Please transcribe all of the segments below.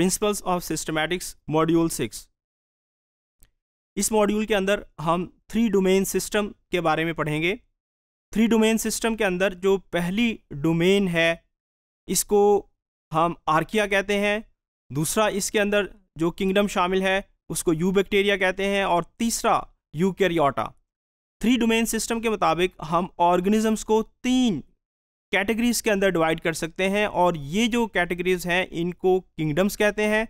principles of systematics module six इस module के अंदर हम थ्री डोमेन सिस्टम के बारे में पढ़ेंगे थ्री डोमेन सिस्टम के अंदर जो पहली डोमेन है इसको हम आर्किया कहते हैं दूसरा इसके अंदर जो किंगडम शामिल है उसको यू बैक्टीरिया कहते हैं और तीसरा यूकैरियोटा थ्री डोमेन सिस्टम के मुताबिक हम ऑर्गेनिजम्स को तीन कैटेगरीज के अंदर डिवाइड कर सकते हैं और ये जो कैटेगरीज हैं इनको किंगडम्स कहते हैं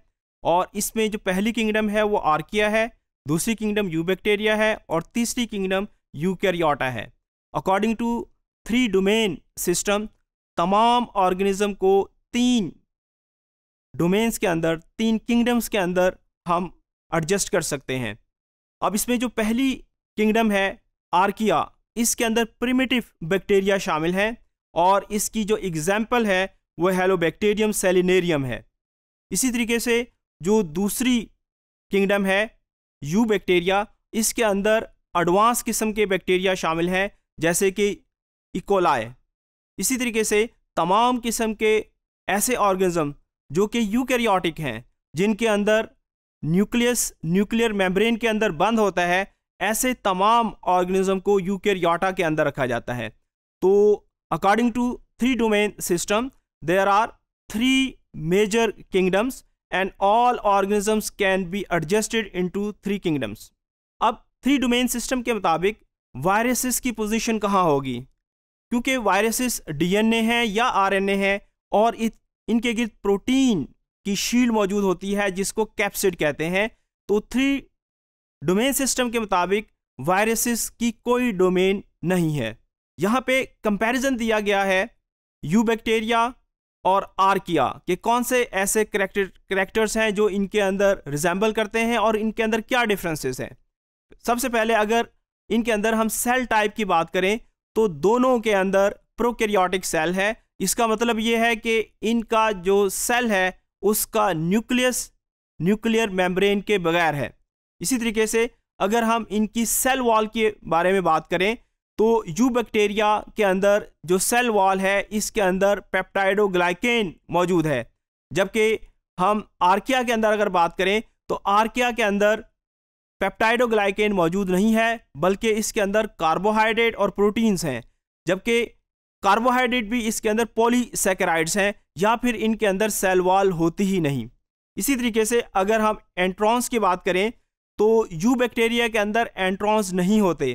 और इसमें जो पहली किंगडम है वो आर्किया है दूसरी किंगडम यू बैक्टेरिया है और तीसरी किंगडम यूकैरियोटा है according to three domain system तमाम ऑर्गेनिज्म को तीन डोमेन्स के अंदर तीन किंगडम्स के अंदर हम एडजस्ट कर सकते हैं अब इसमें जो पहली किंगडम है आर्किया इसके अंदर प्रिमेटिव बैक्टीरिया शामिल हैं और इसकी जो एग्ज़ाम्पल है वह हेलोबैक्टेरियम सेलिनेरियम है इसी तरीके से जो दूसरी किंगडम है यू बैक्टीरिया इसके अंदर एडवांस किस्म के बैक्टीरिया शामिल हैं जैसे कि इकोलाय e इसी तरीके से तमाम किस्म के ऐसे ऑर्गेनिज्म जो कि यूकैरियोटिक हैं जिनके अंदर न्यूक्लियस न्यूक्लियर मेम्ब्रेन के अंदर बंद होता है ऐसे तमाम ऑर्गेनिज्म को यूकैरियोटा के अंदर रखा जाता है तो according to three domain system there are three major kingdoms and all all can be adjusted into three kingdoms अब थ्री डोमेन सिस्टम के मुताबिक वायरसेस की पोजिशन कहाँ होगी क्योंकि वायरसेस ए हैं या आर एन ए हैं और इनके गिर्द प्रोटीन की शील्ड मौजूद होती है जिसको कैप्सिड कहते हैं तो थ्री डोमेन सिस्टम के मुताबिक वायरसेस की कोई डोमेन नहीं है यहाँ पे कंपैरिजन दिया गया है यू बैक्टीरिया और आर्किया के कौन से ऐसे करेक्टर करेक्टर्स हैं जो इनके अंदर रिजेंबल करते हैं और इनके अंदर क्या डिफरेंसेस हैं सबसे पहले अगर इनके अंदर हम सेल टाइप की बात करें तो दोनों के अंदर प्रोकैरियोटिक सेल है इसका मतलब ये है कि इनका जो सेल है उसका न्यूक्लियस न्यूक्लियर मेम्ब्रेन के बगैर है इसी तरीके से अगर हम इनकी सेल वॉल के बारे में बात करें तो यू बैक्टीरिया के अंदर जो सेल वॉल है इसके अंदर पेप्टाइडोग्लाइकेन मौजूद है जबकि हम आर्किया के अंदर अगर बात करें तो आर्किया के अंदर पेप्टाइडोग्लाइकेन मौजूद नहीं है बल्कि इसके अंदर कार्बोहाइड्रेट और प्रोटीन्स हैं जबकि कार्बोहाइड्रेट भी इसके अंदर पॉलीसेकेराइड्स हैं या फिर इनके अंदर सेल वॉल होती ही नहीं इसी तरीके से अगर हम एंट्रॉन्स की बात करें तो यू बैक्टीरिया के अंदर एंट्रॉन्स नहीं होते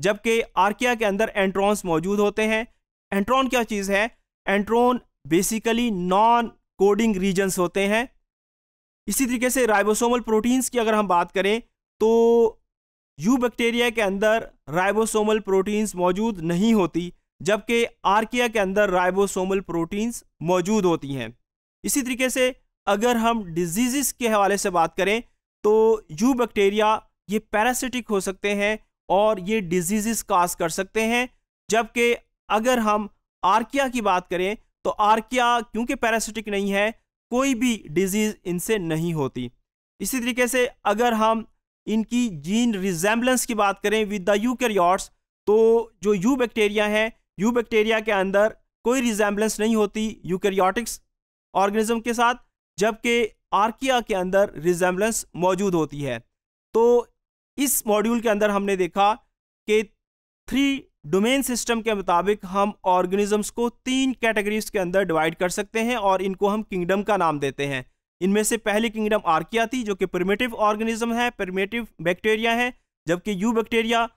जबकि आर्किया के अंदर एंट्रॉन्स मौजूद होते हैं एंट्रॉन क्या चीज़ है intron basically non coding regions होते हैं इसी तरीके से राइबोसोमल प्रोटीन्स की अगर हम बात करें तो यू बैक्टीरिया के अंदर राइबोसोमल प्रोटीन्स मौजूद नहीं होती जबकि आर्किया के अंदर राइबोसोमल प्रोटीन्स मौजूद होती हैं इसी तरीके से अगर हम डिजीज़ के हवाले से बात करें तो यू बैक्टीरिया ये पैरासिटिक हो सकते हैं और ये डिजीजेस काज कर सकते हैं जबकि अगर हम आर्किया की बात करें तो आर्किया क्योंकि पैरासिटिक नहीं है कोई भी डिजीज़ इनसे नहीं होती इसी तरीके से अगर हम इनकी जीन रिजेम्बलेंस की बात करें विद द यू तो जो यू बैक्टीरिया हैं यू बैक्टीरिया के अंदर कोई रिजेम्बलेंस नहीं होती यूकैरियोटिक्स ऑर्गेनिज्म के साथ जबकि आर्किया के अंदर रिजेम्बलेंस मौजूद होती है तो इस मॉड्यूल के अंदर हमने देखा कि थ्री डोमेन सिस्टम के मुताबिक हम ऑर्गेनिजम्स को तीन कैटेगरीज के अंदर डिवाइड कर सकते हैं और इनको हम किंगडम का नाम देते हैं इनमें से पहली किंगडम आर्किया थी जो कि प्रिमेटिव ऑर्गेनिज्म है प्रिमेटिव बैक्टीरिया है जबकि यू बैक्टीरिया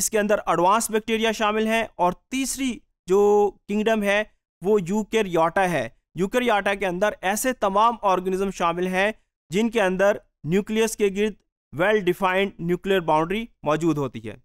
इसके अंदर एडवांस बैक्टीरिया शामिल हैं और तीसरी जो किंगडम है वो यूकेरियाटा है यूकेरियाटा के अंदर ऐसे तमाम ऑर्गेनिज्म शामिल हैं जिनके अंदर न्यूक्लियस के गिर्द वेल डिफाइंड न्यूक्लियर बाउंड्री मौजूद होती है